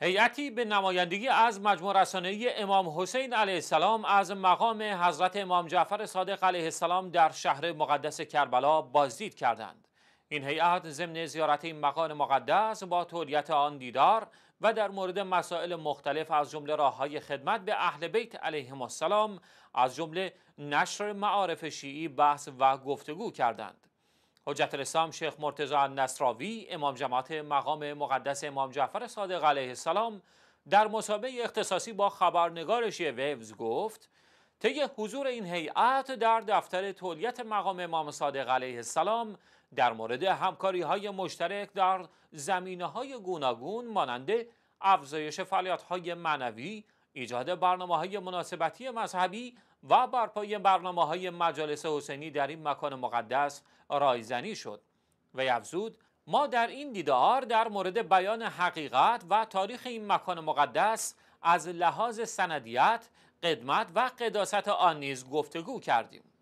هیئتی به نمایندگی از مجموع رسانه‌ای امام حسین علیه السلام از مقام حضرت امام جعفر صادق علیه السلام در شهر مقدس کربلا بازدید کردند. این هیئت ضمن زیارت این مقدس با طولیت آن دیدار و در مورد مسائل مختلف از جمله های خدمت به اهل بیت علیهم السلام از جمله نشر معارف شیعی بحث و گفتگو کردند. حجت الاسلام شیخ مرتضی النصراوی امام جماعت مقام مقدس امام جعفر صادق علیه السلام در مسابقه اختصاصی با خبرنگارش ویوز گفت طی حضور این هیئت در دفتر تولیت مقام امام صادق علیه السلام در مورد همکاری های مشترک در زمینه های گوناگون مانند افزایش فعالیت های معنوی ایجاد برنامه های مناسبتی مذهبی و برپایی برنامه های مجالس حسینی در این مکان مقدس رایزنی شد و افزود ما در این دیدار در مورد بیان حقیقت و تاریخ این مکان مقدس از لحاظ سندیت، قدمت و قداست آن نیز گفتگو کردیم.